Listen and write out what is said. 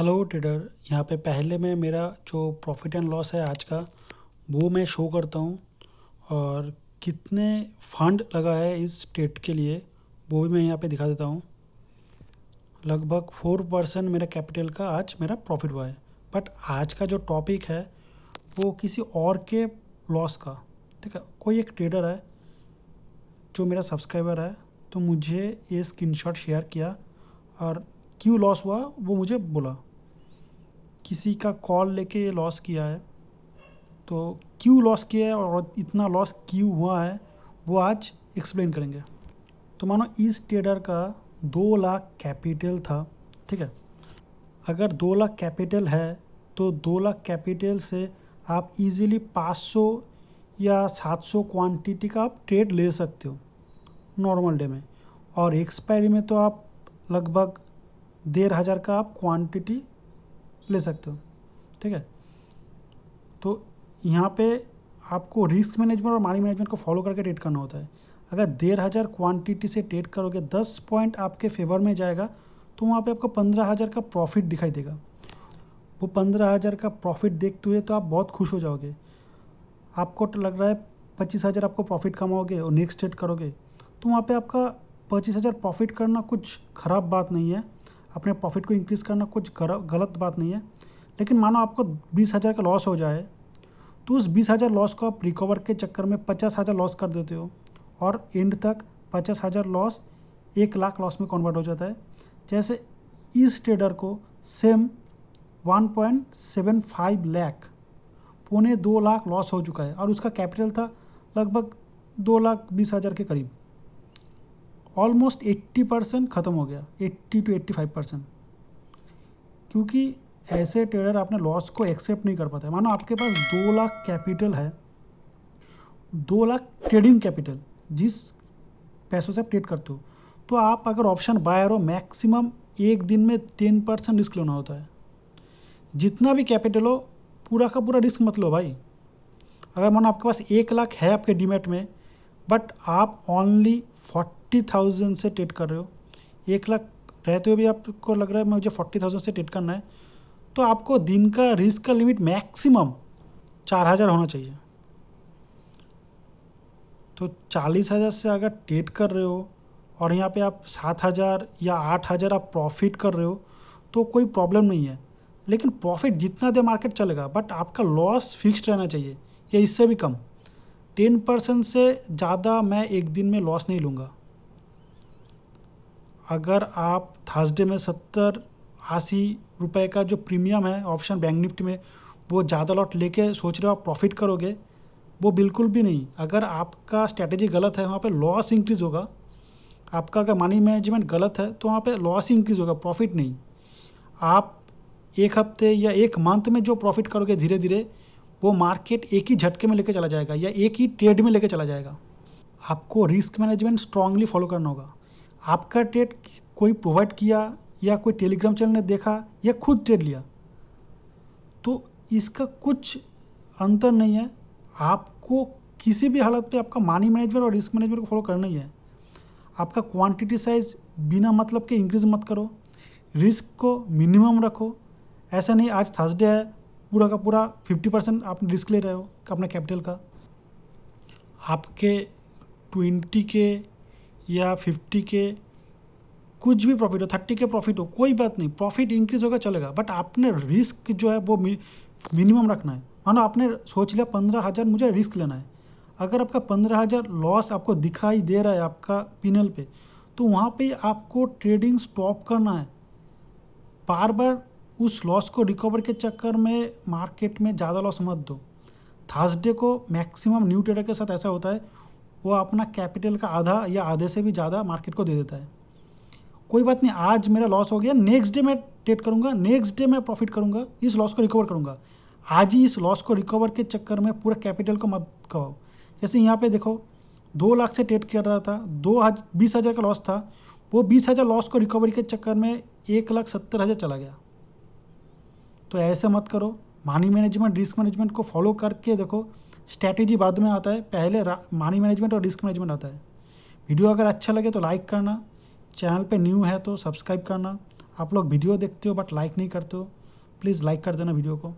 hello trader यहाँ पे पहले में मेरा जो प्रॉफिट एंड लॉस है आज का वो मैं शो करता हूँ और कितने फंड लगा है इस स्टेट के लिए वो भी मैं यहाँ पे दिखा देता हूँ लगभग फोर परसेंट मेरा कैपिटल का आज मेरा प्रॉफिट हुआ है बट आज का जो टॉपिक है वो किसी और के लॉस का ठीक है कोई एक ट्रेडर है जो मेरा सब्सक्राइबर है तो मुझे ये स्क्रीनशॉट शेयर किया और क्यों लॉस हुआ वो मुझे बोला किसी का कॉल लेके लॉस किया है तो क्यों लॉस किया है और इतना लॉस क्यों हुआ है वो आज एक्सप्लेन करेंगे तो मानो इस ट्रेडर का दो लाख कैपिटल था ठीक है अगर दो लाख कैपिटल है तो दो लाख कैपिटल से आप इजीली 500 या 700 क्वांटिटी का आप ट्रेड ले सकते हो नॉर्मल डे में और एक्सपायरी में तो आप लगभग डेढ़ हज़ार का आप क्वांटिटी ले सकते हो ठीक है तो यहाँ पे आपको रिस्क मैनेजमेंट और मनी मैनेजमेंट को फॉलो करके ट्रेड करना होता है अगर डेढ़ हज़ार क्वान्टिटी से ट्रेड करोगे दस पॉइंट आपके फेवर में जाएगा तो वहाँ पे आपको पंद्रह हज़ार का प्रॉफिट दिखाई देगा वो पंद्रह हज़ार का प्रॉफिट देखते हुए तो आप बहुत खुश हो जाओगे आपको तो लग रहा है पच्चीस हज़ार आपको प्रॉफिट कमाओगे और नेक्स्ट ट्रेड करोगे तो वहाँ पे आपका पच्चीस हज़ार प्रॉफिट करना कुछ ख़राब बात नहीं है अपने प्रॉफिट को इंक्रीज़ करना कुछ गलत बात नहीं है लेकिन मानो आपको बीस हज़ार का लॉस हो जाए तो उस बीस हज़ार लॉस को आप रिकवर के चक्कर में पचास हज़ार लॉस कर देते हो और एंड तक पचास हज़ार लॉस एक लाख लॉस में कन्वर्ट हो जाता है जैसे इस ट्रेडर को सेम 1.75 लाख पौने दो लाख लॉस हो चुका है और उसका कैपिटल था लगभग दो लाख बीस हज़ार के करीब ऑलमोस्ट 80 परसेंट ख़त्म हो गया 80 टू 85 परसेंट क्योंकि ऐसे ट्रेडर आपने लॉस को एक्सेप्ट नहीं कर पाते मानो आपके पास दो लाख कैपिटल है दो लाख ट्रेडिंग कैपिटल जिस पैसों से आप ट्रेड करते हो तो आप अगर ऑप्शन बायर हो मैक्सिमम एक दिन में टेन परसेंट रिस्क लेना होता है जितना भी कैपिटल हो पूरा का पूरा रिस्क मत लो भाई अगर मानो आपके पास एक लाख है आपके डीमेट में बट आप ओनली फोर्टी फोर्टी थाउजेंड से ट्रेड कर रहे हो एक लाख रहते हुए भी आपको लग रहा है मुझे फोर्टी थाउजेंड से ट्रेड करना है तो आपको दिन का रिस्क का लिमिट मैक्सिमम चार हज़ार होना चाहिए तो चालीस हज़ार से अगर ट्रेड कर रहे हो और यहाँ पे आप सात हज़ार या आठ हज़ार आप प्रॉफिट कर रहे हो तो कोई प्रॉब्लम नहीं है लेकिन प्रॉफिट जितना दे मार्केट चलेगा बट आपका लॉस फिक्स रहना चाहिए या इससे भी कम टेन परसेंट से ज़्यादा मैं एक दिन में लॉस नहीं लूँगा अगर आप थर्सडे में सत्तर अस्सी रुपए का जो प्रीमियम है ऑप्शन बैंक निफ्टी में वो ज़्यादा लॉट लेके सोच रहे हो आप प्रॉफिट करोगे वो बिल्कुल भी नहीं अगर आपका स्ट्रैटेजी गलत है वहाँ पे लॉस इंक्रीज होगा आपका अगर मनी मैनेजमेंट गलत है तो वहाँ पे लॉस इंक्रीज होगा प्रॉफिट नहीं आप एक हफ्ते या एक मंथ में जो प्रॉफिट करोगे धीरे धीरे वो मार्केट एक ही झटके में लेके चला जाएगा या एक ही ट्रेड में लेके चला जाएगा आपको रिस्क मैनेजमेंट स्ट्रांगली फॉलो करना होगा आपका ट्रेड कोई प्रोवाइड किया या कोई टेलीग्राम चैनल ने देखा या खुद ट्रेड लिया तो इसका कुछ अंतर नहीं है आपको किसी भी हालत पे आपका मनी मैनेजमेंट और रिस्क मैनेजमेंट को फॉलो करना ही है आपका क्वांटिटी साइज बिना मतलब के इंक्रीज मत करो रिस्क को मिनिमम रखो ऐसा नहीं आज थर्सडे है पूरा का पूरा 50 परसेंट आप रिस्क ले रहे हो अपने कैपिटल का आपके 20 के या फिफ्टी के कुछ भी प्रॉफिट हो थर्टी के प्रॉफिट हो कोई बात नहीं प्रॉफिट इंक्रीज होगा चलेगा बट आपने रिस्क जो है वो मिनिमम रखना है मानो आपने सोच लिया पंद्रह हज़ार मुझे रिस्क लेना है अगर आपका पंद्रह हज़ार लॉस आपको दिखाई दे रहा है आपका पिनल पे तो वहाँ पे आपको ट्रेडिंग स्टॉप करना है बार बार उस लॉस को रिकवर के चक्कर में मार्केट में ज़्यादा लॉस मत दो थर्सडे को मैक्सिमम न्यू ट्रेडर के साथ ऐसा होता है वो अपना कैपिटल का आधा या आधे से भी ज़्यादा मार्केट को दे देता है कोई बात नहीं आज मेरा लॉस हो गया नेक्स्ट डे मैं ट्रेड करूँगा नेक्स्ट डे मैं प्रॉफिट करूँगा इस लॉस को रिकवर करूँगा आज ही इस लॉस को रिकवर के चक्कर में पूरा कैपिटल को मत कहो जैसे यहाँ पे देखो दो लाख से ट्रेड कर रहा था दो हजार बीस हज़ार का लॉस था वो बीस हज़ार लॉस को रिकवरी के चक्कर में एक लाख सत्तर हज़ार चला गया तो ऐसे मत करो मनी मैनेजमेंट रिस्क मैनेजमेंट को फॉलो करके देखो स्ट्रैटेजी बाद में आता है पहले मनी मैनेजमेंट और रिस्क मैनेजमेंट आता है वीडियो अगर अच्छा लगे तो लाइक करना चैनल पे न्यू है तो सब्सक्राइब करना आप लोग वीडियो देखते हो बट लाइक नहीं करते हो प्लीज़ लाइक कर देना वीडियो को